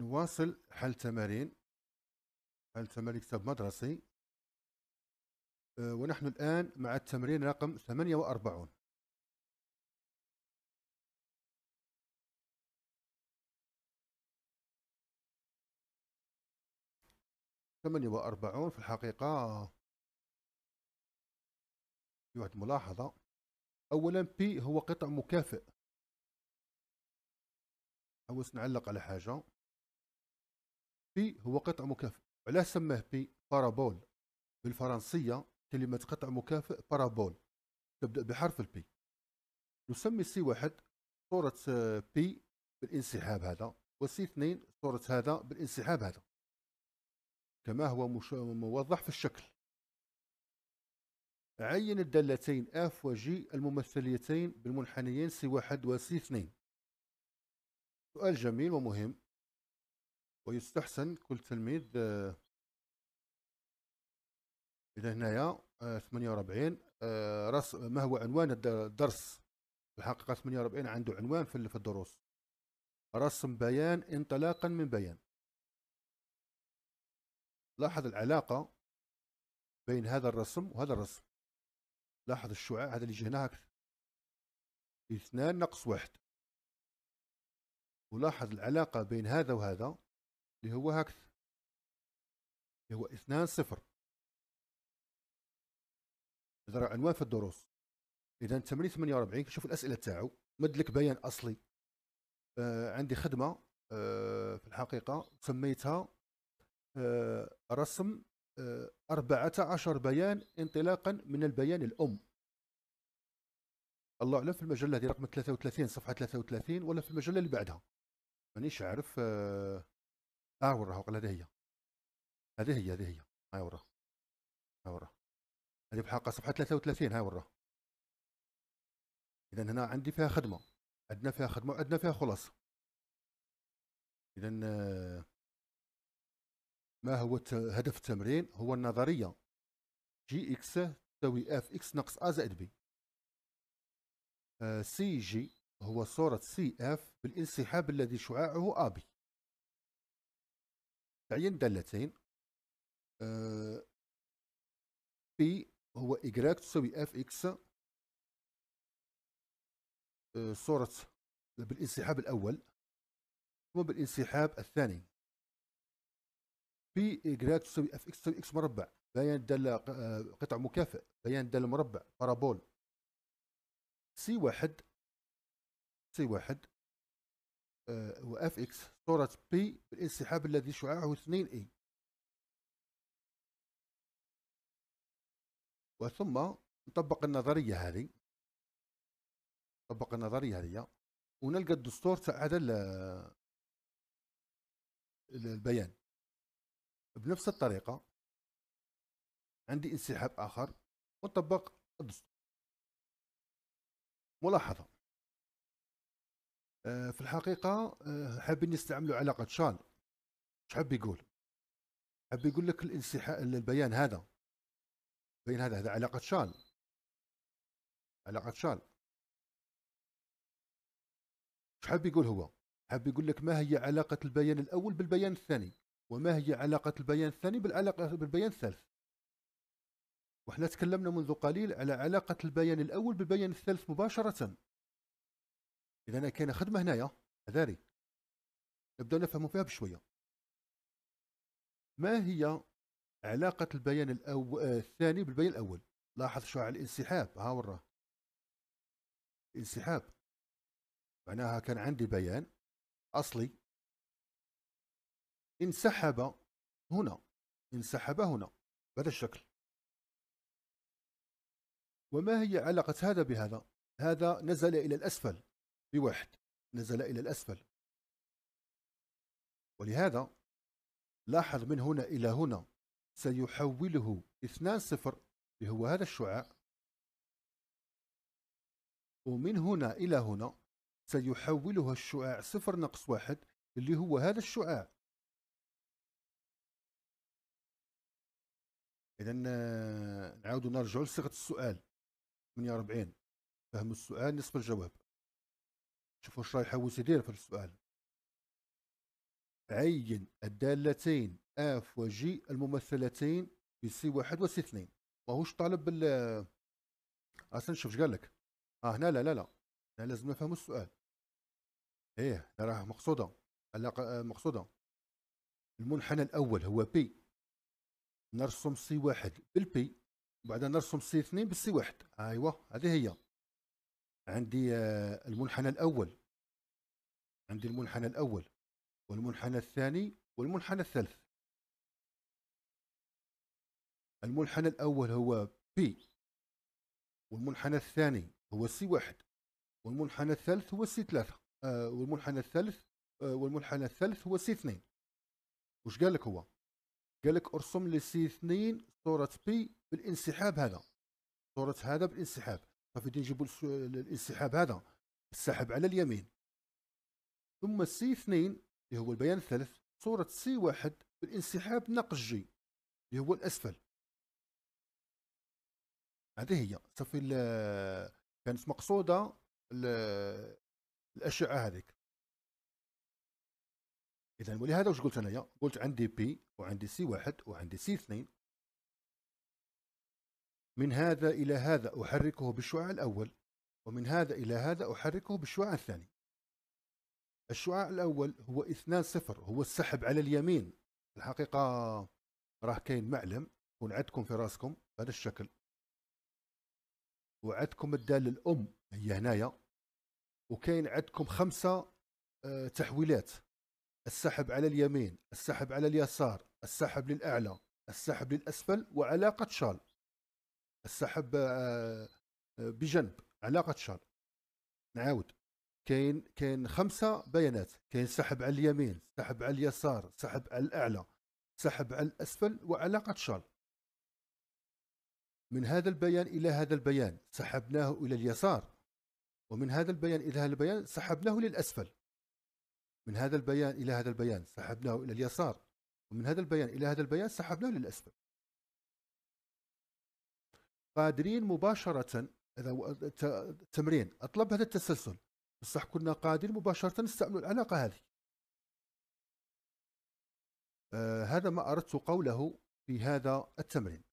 نواصل حل تمارين حل تمارين كتاب مدرسي آه، ونحن الآن مع التمرين رقم 48 ثمانية وأربعون في الحقيقة في واحد ملاحظة أولا بي هو قطع مكافئ حوس نعلق على حاجة بي هو قطع مكافئ علاش سماه بي بارابول بالفرنسية كلمة قطع مكافئ بارابول تبدأ بحرف البي نسمي سي واحد صورة بي آه، بالانسحاب هذا وسي اثنين صورة هذا بالانسحاب هذا كما هو موضح في الشكل عين الدالتين اف وجي الممثليتين بالمنحنيين سي واحد وسي اثنين سؤال جميل ومهم ويستحسن كل تلميذ آه، إلى هنايا 48 آه، آه، راس ما هو عنوان الدرس الحقيقة 48 عنده عنوان في الدروس رسم بيان انطلاقا من بيان لاحظ العلاقة بين هذا الرسم وهذا الرسم لاحظ الشعاع هذا اللي جهناه اثنان ناقص واحد ولاحظ العلاقة بين هذا وهذا اللي هو هكذا اللي هو 2 0 درع عنوان في الدروس اذا تمرين 48 شوف الاسئله تاعو مد لك بيان اصلي آه عندي خدمه آه في الحقيقه سميتها آه رسم آه 14 بيان انطلاقا من البيان الام الله اعلم في المجله هذه رقم 33 صفحه 33 ولا في المجله اللي بعدها مانيش عارف آه تعال وراه وقال هذه هي هذه هي هذه هي هاي وراه ها وراه هذه بحق صفحة 33 ها وراه إذا هنا عندي فيها خدمة عندنا فيها خدمة وعندنا فيها خلاصة إذا ما هو هدف التمرين هو النظرية جي إكس تساوي اف اكس ناقص ا زائد بي آه، سي جي هو صورة سي اف بالانسحاب الذي شعاعه ابي تعيين يعني دالتين بي آه، هو إكراك تساوي اف اكس آه، صورة بالانسحاب الأول ثم بالانسحاب الثاني بي إكراك تساوي اف اكس تساوي اكس مربع بيان دالة قطع مكافئ بيان دالة مربع بارابول سي واحد سي واحد هو آه، اف اكس صورة بي بالانسحاب الذي شعاعه 2 اي وثم نطبق النظرية هذه نطبق النظرية هذه ونلقى الدستور تاع هذا البيان بنفس الطريقة عندي انسحاب آخر ونطبق الدستور ملاحظة آه، في الحقيقه آه، حابين يستعملوا علاقه شال شو حاب يقول حاب يقول لك الانسحاء البيان هذا البيان هذا هذا علاقه شال علاقه شال شو حاب يقول هو حاب يقول لك ما هي علاقه البيان الاول بالبيان الثاني وما هي علاقه البيان الثاني بالعلاقه بالبيان الثالث وحنا تكلمنا منذ قليل على علاقة البيان الأول بالبيان الثالث مباشرة اذا انا كاينه خدمه هنايا هذاري نبداو نفهموا فيها بشويه ما هي علاقة البيان الأول الثاني بالبيان الأول لاحظ شو على الانسحاب ها وراه الانسحاب معناها كان عندي بيان أصلي انسحب هنا انسحب هنا بهذا الشكل وما هي علاقة هذا بهذا؟ هذا نزل إلى الأسفل بواحد نزل إلى الأسفل ولهذا لاحظ من هنا إلى هنا سيحوله 2 اللي هو هذا الشعاع ومن هنا إلى هنا سيحولها الشعاع صفر ناقص واحد اللي هو هذا الشعاع إذا نعود نرجع لصيغة السؤال 48 فهم السؤال نصف الجواب شوف واش راه يحوس يدير في السؤال عين الدالتين اف وجي الممثلتين بسي واحد وسي اثنين ماهوش طالب بال اصلا شوف قال لك اه هنا لا لا لا هنا لازم نفهم السؤال ايه هنا راه مقصوده آه، مقصوده المنحنى الاول هو بي نرسم سي واحد بالبي وبعدها نرسم سي اثنين بالسي واحد ايوه هذه هي عندي آه، المنحنى الأول عندي المنحنى الأول والمنحنى الثاني والمنحنى الثالث المنحنى الأول هو بي والمنحنى الثاني هو سي واحد والمنحنى الثالث هو سي ثلاثة آه، والمنحنى الثالث آه، والمنحنى الثالث هو سي اثنين وش قال لك هو؟ قال لك ارسم لي سي اثنين صورة بي بالانسحاب هذا صورة هذا بالانسحاب صافي يجيبوا الانسحاب هذا السحب على اليمين ثم السي اثنين اللي هو البيان الثالث صورة سي واحد بالانسحاب ناقص جي اللي هو الأسفل هذه هي صافي كانت مقصودة الأشعة هذيك إذا ولهذا واش قلت أنايا قلت عندي بي وعندي سي واحد وعندي سي اثنين من هذا إلى هذا أحركه بالشعاع الأول ومن هذا إلى هذا أحركه بالشعاع الثاني الشعاع الأول هو إثنان صفر هو السحب على اليمين الحقيقة راه كاين معلم يكون عندكم في راسكم بهذا الشكل وعدكم الدال الأم هي هنايا وكاين عندكم خمسة آه، تحويلات السحب على اليمين السحب على اليسار السحب للأعلى السحب للأسفل وعلاقة شال السحب آه، آه، بجنب علاقه شر نعاود كاين كاين خمسه بيانات كاين سحب على اليمين سحب على اليسار سحب على الاعلى سحب على الاسفل وعلاقه شر من هذا البيان الى هذا البيان سحبناه الى اليسار ومن هذا البيان الى هذا البيان سحبناه للاسفل من هذا البيان الى هذا البيان سحبناه الى اليسار ومن هذا البيان الى هذا البيان سحبناه للاسفل قادرين مباشرة إذا تمرين أطلب هذا التسلسل بصح كنا قادرين مباشرة نستعمل العلاقة هذه آه هذا ما أردت قوله في هذا التمرين